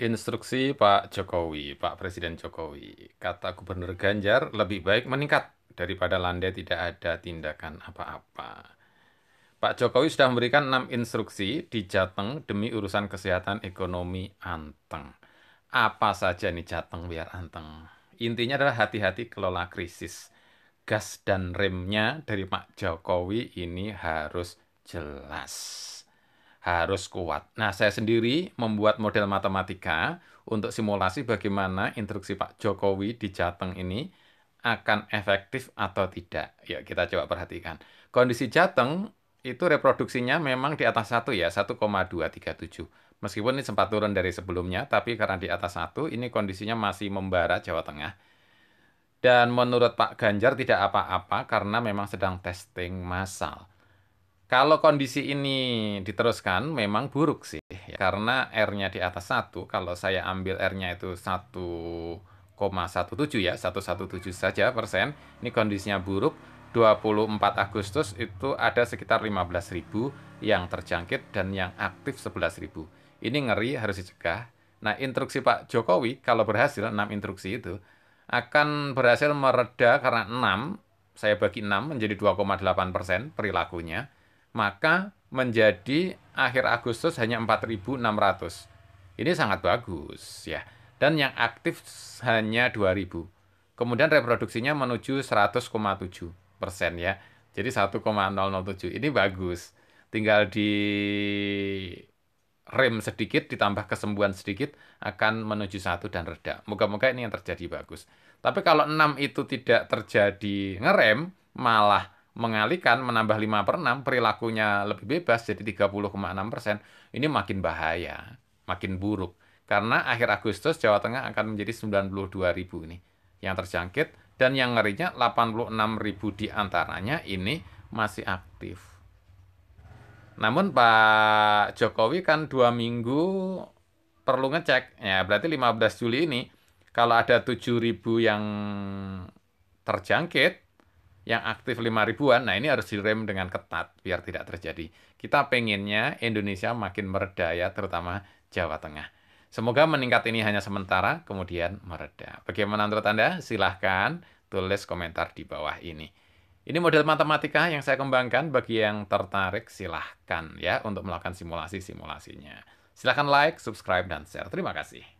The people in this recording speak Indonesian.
instruksi Pak Jokowi, Pak Presiden Jokowi. Kata Gubernur Ganjar, lebih baik meningkat daripada landai tidak ada tindakan apa-apa. Pak Jokowi sudah memberikan enam instruksi di Jateng demi urusan kesehatan ekonomi anteng. Apa saja nih Jateng biar anteng? Intinya adalah hati-hati kelola krisis. Gas dan remnya dari Pak Jokowi ini harus jelas harus kuat. Nah, saya sendiri membuat model matematika untuk simulasi bagaimana instruksi Pak Jokowi di Jateng ini akan efektif atau tidak. Yuk kita coba perhatikan. Kondisi Jateng itu reproduksinya memang di atas satu ya, 1,237. Meskipun ini sempat turun dari sebelumnya, tapi karena di atas satu, ini kondisinya masih membara Jawa Tengah. Dan menurut Pak Ganjar tidak apa-apa karena memang sedang testing massal. Kalau kondisi ini diteruskan memang buruk sih ya. karena R-nya di atas satu. Kalau saya ambil R-nya itu 1,17 ya, 117 saja persen. Ini kondisinya buruk. 24 Agustus itu ada sekitar ribu yang terjangkit dan yang aktif ribu. Ini ngeri harus dicegah. Nah, instruksi Pak Jokowi kalau berhasil 6 instruksi itu akan berhasil meredah karena 6 saya bagi 6 menjadi 2,8 persen perilakunya maka menjadi akhir Agustus hanya 4.600. Ini sangat bagus ya. Dan yang aktif hanya 2.000. Kemudian reproduksinya menuju 100,7 persen ya. Jadi 1,007 ini bagus. Tinggal di rem sedikit, ditambah kesembuhan sedikit, akan menuju satu dan reda. Moga-moga ini yang terjadi bagus. Tapi kalau 6 itu tidak terjadi ngerem, malah mengalihkan menambah 5 per 6 perilakunya lebih bebas jadi 30,6 persen ini makin bahaya makin buruk karena akhir Agustus Jawa Tengah akan menjadi 92 ribu ini yang terjangkit dan yang ngerinya 86 ribu diantaranya ini masih aktif namun Pak Jokowi kan dua minggu perlu ngecek ya berarti 15 Juli ini kalau ada 7 ribu yang terjangkit yang aktif 5 ribuan, nah ini harus direm dengan ketat biar tidak terjadi. Kita pengennya Indonesia makin ya, terutama Jawa Tengah. Semoga meningkat ini hanya sementara, kemudian mereda. Bagaimana menurut Anda? Silahkan tulis komentar di bawah ini. Ini model matematika yang saya kembangkan bagi yang tertarik silahkan ya untuk melakukan simulasi-simulasinya. Silahkan like, subscribe, dan share. Terima kasih.